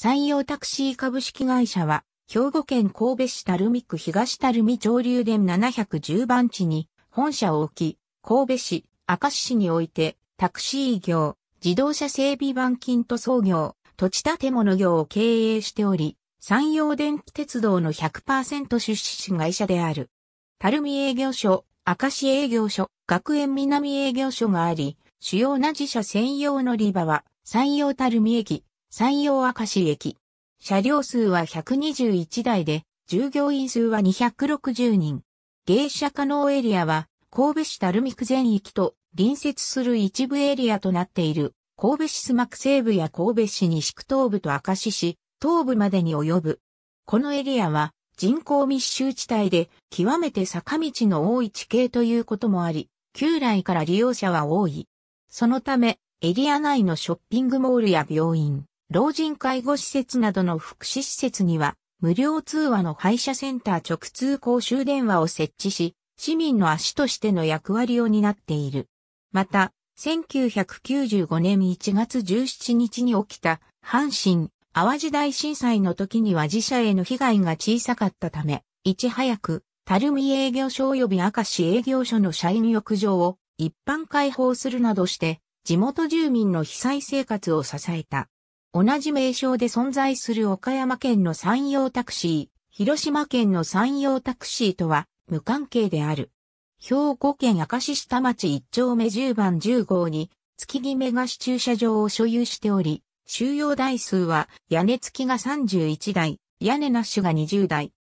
山陽タクシー株式会社は、兵庫県神戸市垂水区東垂水上流電710番地に本社を置き、神戸市、明石市において、タクシー業、自動車整備板金塗装業、土地建物業を経営しており、山陽電気鉄道の100%出資会社である。垂水営業所、明石営業所、学園南営業所があり、主要な自社専用のり場は、山陽垂水駅、山陽明石駅。車両数は121台で、従業員数は260人。芸者可能エリアは、神戸市垂水区全域と隣接する一部エリアとなっている、神戸市須磨区西部や神戸市西区東部と明石市、東部までに及ぶ。このエリアは、人口密集地帯で、極めて坂道の多い地形ということもあり、旧来から利用者は多い。そのため、エリア内のショッピングモールや病院、老人介護施設などの福祉施設には、無料通話の配車センター直通公衆電話を設置し、市民の足としての役割を担っている。また、1995年1月17日に起きた阪神・淡路大震災の時には自社への被害が小さかったため、いち早く、垂水営業所及び明石営業所の社員浴場を一般開放するなどして、地元住民の被災生活を支えた。同じ名称で存在する岡山県の山陽タクシー、広島県の山陽タクシーとは無関係である。兵庫県明石下町1丁目10番10号に月決め貸し駐車場を所有しており、収容台数は屋根付きが31台、屋根なしが20台。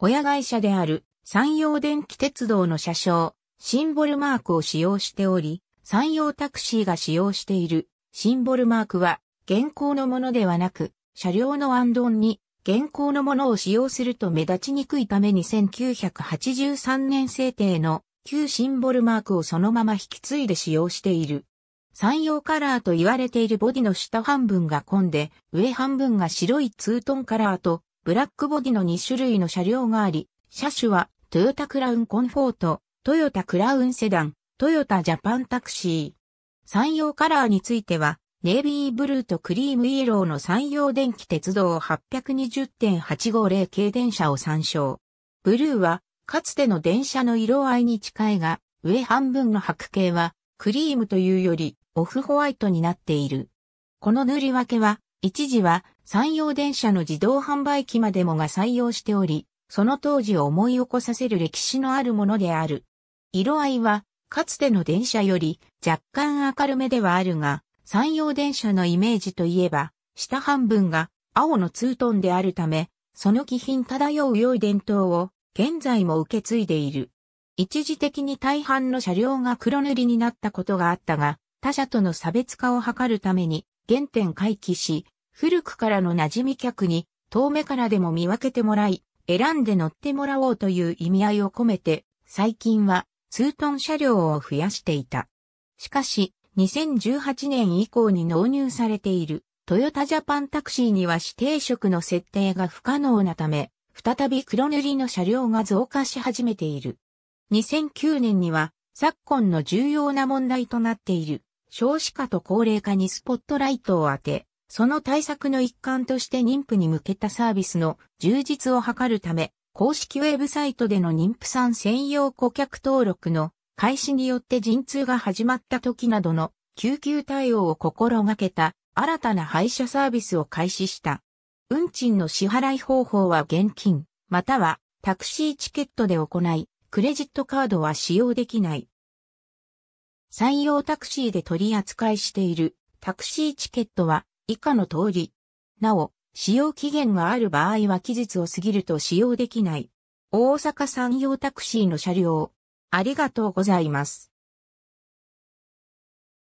親会社である山陽電気鉄道の車掌、シンボルマークを使用しており、山陽タクシーが使用しているシンボルマークは現行のものではなく、車両のンドンに現行のものを使用すると目立ちにくいために1983年制定の旧シンボルマークをそのまま引き継いで使用している。山陽カラーと言われているボディの下半分がんで、上半分が白いツートンカラーと、ブラックボディの2種類の車両があり、車種は、トヨタクラウンコンフォート、トヨタクラウンセダン、トヨタジャパンタクシー。山陽カラーについては、ネイビーブルーとクリームイエローの山陽電気鉄道820.850系電車を参照。ブルーは、かつての電車の色合いに近いが、上半分の白系は、クリームというより、オフホワイトになっている。この塗り分けは、一時は、山陽電車の自動販売機までもが採用しており、その当時を思い起こさせる歴史のあるものである。色合いは、かつての電車より若干明るめではあるが、山陽電車のイメージといえば、下半分が青のツートンであるため、その気品漂う良い伝統を現在も受け継いでいる。一時的に大半の車両が黒塗りになったことがあったが、他社との差別化を図るために原点回帰し、古くからの馴染み客に遠目からでも見分けてもらい、選んで乗ってもらおうという意味合いを込めて、最近はツートン車両を増やしていた。しかし、2018年以降に納入されている、トヨタジャパンタクシーには指定色の設定が不可能なため、再び黒塗りの車両が増加し始めている。2009年には、昨今の重要な問題となっている、少子化と高齢化にスポットライトを当て、その対策の一環として妊婦に向けたサービスの充実を図るため、公式ウェブサイトでの妊婦さん専用顧客登録の開始によって陣痛が始まった時などの救急対応を心がけた新たな配車サービスを開始した。運賃の支払い方法は現金、またはタクシーチケットで行い、クレジットカードは使用できない。採用タクシーで取り扱いしているタクシーチケットは以下の通り。なお、使用期限がある場合は期日を過ぎると使用できない。大阪産業タクシーの車両、ありがとうございます。